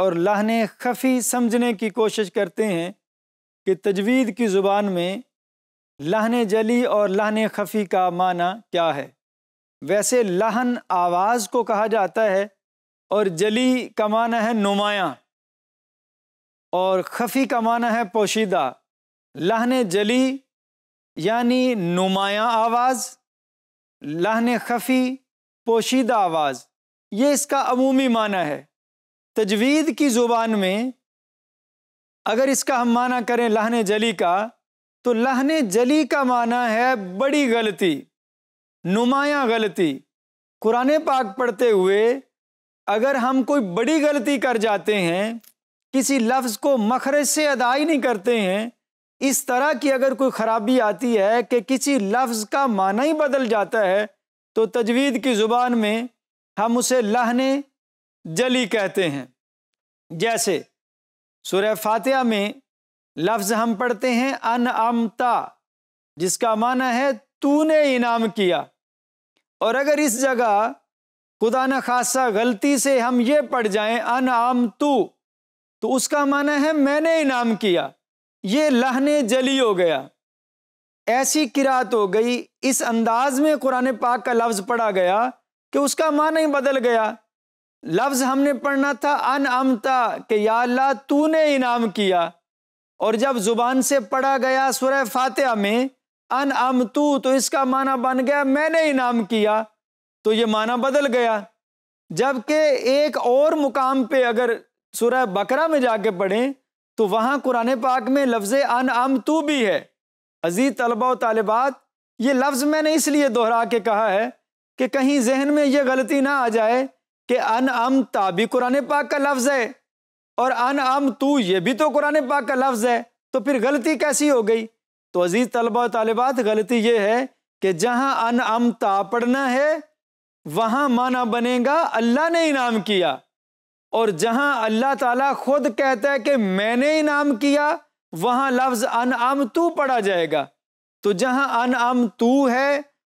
और लाहन खफ़ी समझने की कोशिश करते हैं कि तजवीद की ज़ुबान में लाहन जली और लाहन खफ़ी का माना क्या है वैसे लाहन आवाज़ को कहा जाता है और जली का माना है नुमाया और खफ़ी का माना है पोशीदा लाहन जली यानी नुमाया आवाज़ लाहन खफ़ी पोशीदा आवाज़ ये इसका अमूमी माना है तजवीद की ज़ुबान में अगर इसका हम माना करें लहन जली का तो लहन जली का माना है बड़ी गलती नुमाया गलती कुरान पाक पढ़ते हुए अगर हम कोई बड़ी गलती कर जाते हैं किसी लफ्ज़ को मखरज से अदा ही नहीं करते हैं इस तरह की अगर कोई ख़राबी आती है कि किसी लफ्ज़ का माना ही बदल जाता है तो तजवीद की ज़ुबान में हम उसे लहने जली कहते हैं जैसे सूर्य फातिहा में लफ्ज़ हम पढ़ते हैं अन अमता जिसका माना है तूने इनाम किया और अगर इस जगह खुदा न खासा गलती से हम ये पढ़ जाएं अन आम तू तो उसका माना है मैंने इनाम किया ये लहने जली हो गया ऐसी किरात हो गई इस अंदाज में कुरान पाक का लफ्ज़ पढ़ा गया कि उसका माना ही बदल गया लफ्ज हमने पढ़ना था अन अमता के या अल्लाह तूने इनाम किया और जब जुबान से पढ़ा गया सुरह फातिहा में अन अम तू तो इसका माना बन गया मैंने इनाम किया तो ये माना बदल गया जबकि एक और मुकाम पे अगर सुरह बकरा में जाके पढ़ें तो वहाँ कुरान पाक में लफ्ज़ अन अम तू भी है अजीज़ तलबा तलबात ये लफ्ज़ मैंने इसलिए दोहरा के कहा है कि कहीं जहन में ये गलती ना आ जाए कि अन अम भी कुरान पाक का लफ्ज़ है और अन अम तू ये भी तो कुरान पाक का लफ्ज़ है तो फिर गलती कैसी हो गई तो अजीज़ तलबा तलबात गलती ये है कि जहाँ अन अम ता पढ़ना है वहाँ माना बनेगा अल्लाह ने इनाम किया और जहाँ अल्लाह ताला खुद कहता है कि मैंने इनाम किया वहाँ लफ्ज़ अन अम तू पढ़ा जाएगा तो जहाँ अन अम तू है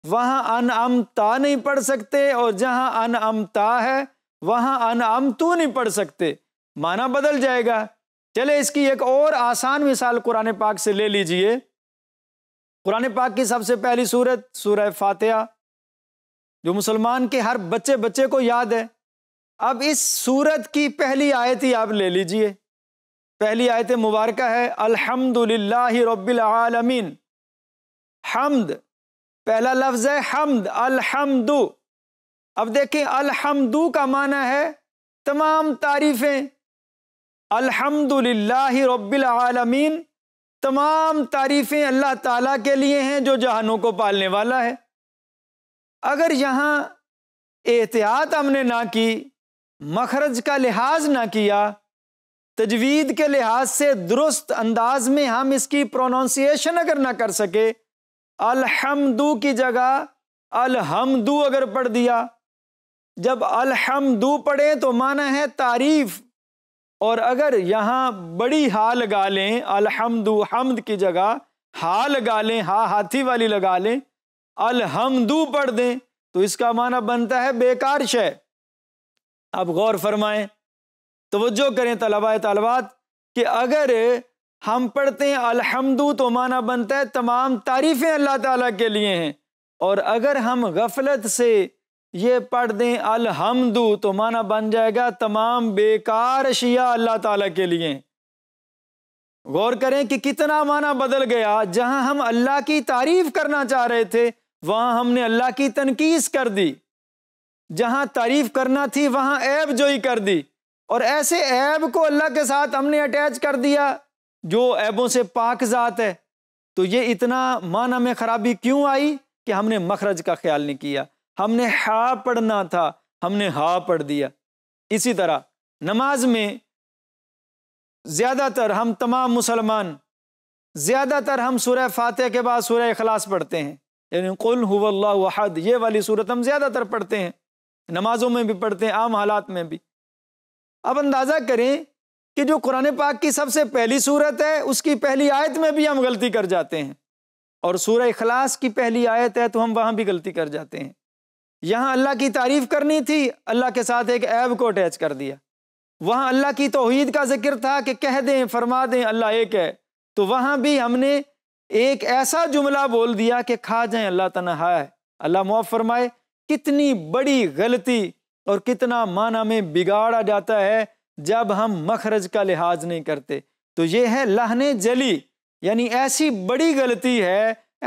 वहां अन अमता नहीं पढ़ सकते और जहां अन अमता है वहां अन अमतू नहीं पढ़ सकते माना बदल जाएगा चले इसकी एक और आसान मिसाल कुरान पाक से ले लीजिए कुरान पाक की सबसे पहली सूरत सूरह फातिहा जो मुसलमान के हर बच्चे बच्चे को याद है अब इस सूरत की पहली आयत ही आप ले लीजिए पहली आयत मुबारक है अल्हम्दुलिल्लाह रब्बिल आलमीन हमद पहला लफ्ज है हमद अलहमदु अब देखें अलहमदु का माना है तमाम तारीफ़ें अलहमदुल्लाह रब्बिल आलमीन तमाम तारीफ़ें अल्लाह ताला के लिए हैं जो जहानों को पालने वाला है अगर यहाँ एहतियात हमने ना की मखरज का लिहाज ना किया तजवीद के लिहाज से दुरुस्त अंदाज में हम इसकी प्रोनाउंसिएशन अगर ना कर सके अलहमदू की जगह अलहमदू अगर पढ़ दिया जब अलहमदू पढ़े तो माना है तारीफ और अगर यहाँ बड़ी हा लगा लें अलहमदू हमद की जगह हा लगा लें हा हाथी वाली लगा लें अलहमदू पढ़ दें तो इसका माना बनता है बेकार शय आप गौर फरमाएं तो करें तलबा तलबात कि अगर हम पढ़ते हैं अलहमदू तो माना बनता है तमाम तारीफ़ें अल्लाह ताला के लिए हैं और अगर हम गफलत से ये पढ़ दें अलहमदू तो माना बन जाएगा तमाम बेकार अशिया अल्लाह ताला के लिए गौर करें कि कितना माना बदल गया जहां हम अल्लाह की तारीफ करना चाह रहे थे वहां हमने अल्लाह की तनकीस कर दी जहां तारीफ करना थी वहां ऐब जोई कर दी और ऐसे ऐब को अल्लाह के साथ हमने अटैच कर दिया जो ऐबों से पाक ज़ात है तो ये इतना माना में ख़राबी क्यों आई कि हमने मखरज का ख्याल नहीं किया हमने हा पढ़ना था हमने हा पढ़ दिया इसी तरह नमाज में ज़्यादातर हम तमाम मुसलमान ज़्यादातर हम सूर्य फातह के बाद सूर्य अखलास पढ़ते हैं यानी कुल हुद ये वाली सूरत हम ज़्यादातर पढ़ते हैं नमाजों में भी पढ़ते हैं आम हालात में भी अब अंदाज़ा करें कि जो कुरान पाक की सबसे पहली सूरत है उसकी पहली आयत में भी हम गलती कर जाते हैं और सूर अखलास की पहली आयत है तो हम वहाँ भी गलती कर जाते हैं यहाँ अल्लाह की तारीफ करनी थी अल्लाह के साथ एक ऐब को अटैच कर दिया वहाँ अल्लाह की तोहद का जिक्र था कि कह दें फरमा दें अल्लाह एक है तो वहाँ भी हमने एक ऐसा जुमला बोल दिया कि खा जाए अल्लाह तनहा है अल्लाह मुआफ़ फरमाए कितनी बड़ी गलती और कितना माना में बिगाड़ा जाता है जब हम मखरज का लिहाज नहीं करते तो ये है लहने जली यानी ऐसी बड़ी गलती है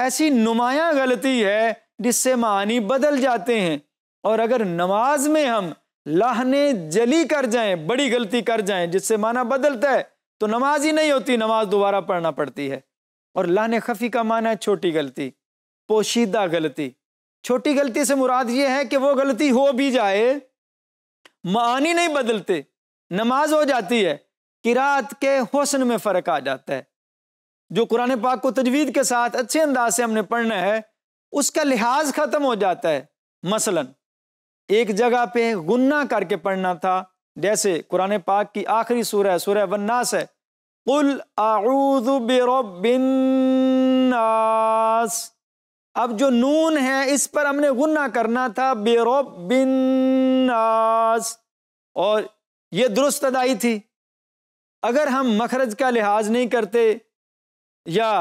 ऐसी नुमाया गलती है जिससे मानी बदल जाते हैं और अगर नमाज में हम लहने जली कर जाएं बड़ी गलती कर जाएं जिससे माना बदलता है तो नमाज ही नहीं होती नमाज दोबारा पढ़ना पड़ती है और लहने खफी का माना है छोटी गलती पोशीदा गलती छोटी गलती से मुराद ये है कि वो गलती हो भी जाए मानी नहीं बदलते नमाज हो जाती है किरात के हुसन में फ़र्क आ जाता है जो कुरान पाक को तजवीद के साथ अच्छे अंदाज से हमने पढ़ना है उसका लिहाज ख़त्म हो जाता है मसलन एक जगह पे गुन्ना करके पढ़ना था जैसे कुरान पाक की आखिरी सूरह सूरह वन्नास है कुल आऊदबिनास अब जो नून है इस पर हमने गुन्ना करना था बेरोबिनास और ये दुरुस्त अदाई थी अगर हम मखरज का लिहाज नहीं करते या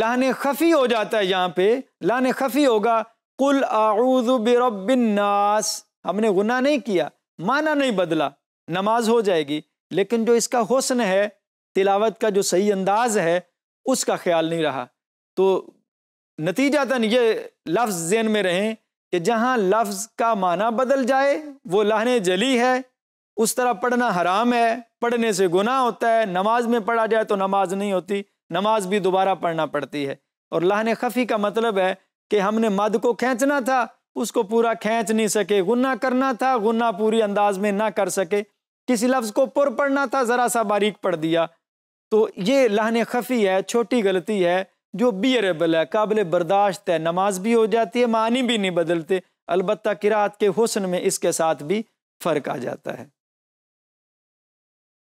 लहन खफ़ी हो जाता है यहाँ पे लहन खफ़ी होगा कुल आउज़बिरबनास हमने गुना नहीं किया माना नहीं बदला नमाज हो जाएगी लेकिन जो इसका हुसन है तिलावत का जो सही अंदाज है उसका ख्याल नहीं रहा तो नतीजातन ये लफ्ज़ जेन में रहें कि जहाँ लफ्ज़ का माना बदल जाए वो लहने जली है उस तरह पढ़ना हराम है पढ़ने से गुनाह होता है नमाज में पढ़ा जाए तो नमाज नहीं होती नमाज भी दोबारा पढ़ना पड़ती है और लहन खफ़ी का मतलब है कि हमने मद को खींचना था उसको पूरा खींच नहीं सके गुना करना था गुना पूरी अंदाज में ना कर सके किसी लफ्ज़ को पुर पढ़ना था ज़रा सा बारीक पढ़ दिया तो ये लहन खफ़ी है छोटी गलती है जो बियरेबल है काबिल बर्दाश्त है नमाज भी हो जाती है मानी भी नहीं बदलते अलबत्त किरात के हुसन में इसके साथ भी फ़र्क आ जाता है